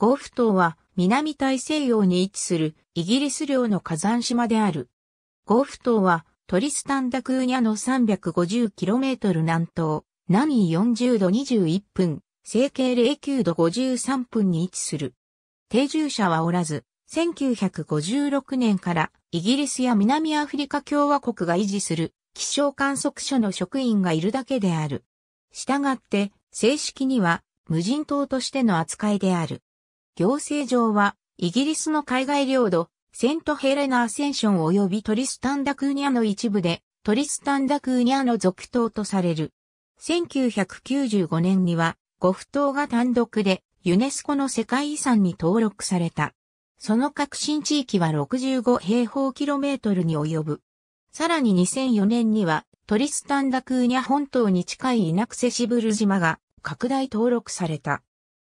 ゴーフ島は南大西洋に位置するイギリス領の火山島である。ゴーフ島はトリスタンダクーニャの 350km 南東、南緯40度21分、西経09度53分に位置する。定住者はおらず、1956年からイギリスや南アフリカ共和国が維持する気象観測所の職員がいるだけである。したがって正式には無人島としての扱いである。行政上は、イギリスの海外領土、セントヘレナ・アセンション及びトリスタン・ダ・クーニャの一部で、トリスタン・ダ・クーニャの続投とされる。1995年には、ゴフ島が単独で、ユネスコの世界遺産に登録された。その革新地域は65平方キロメートルに及ぶ。さらに2004年には、トリスタンダクーニャ本島に近いイナクセシブル島が拡大登録された。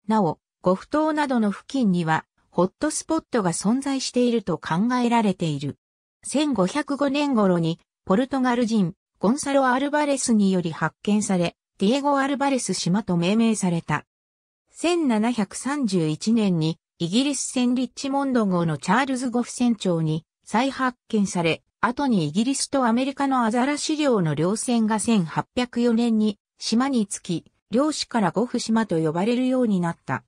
なお、ゴフ島などの付近には、ホットスポットが存在していると考えられている。1505年頃に、ポルトガル人、ゴンサロ・アルバレスにより発見され、ディエゴ・アルバレス島と命名された。1731年に、イギリス船リッチモンド号のチャールズ・ゴフ船長に再発見され、後にイギリスとアメリカのアザラシ漁の両船が1804年に島に着き、漁師からゴフ島と呼ばれるようになった。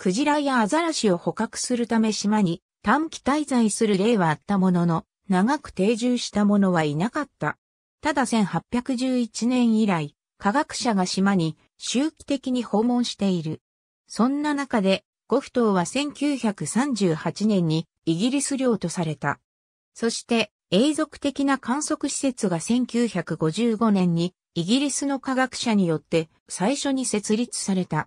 クジラやアザラシを捕獲するため島に短期滞在する例はあったものの、長く定住した者はいなかった。ただ1811年以来、科学者が島に周期的に訪問している。そんな中で、ゴフーは1938年にイギリス領とされた。そして、永続的な観測施設が1955年にイギリスの科学者によって最初に設立された。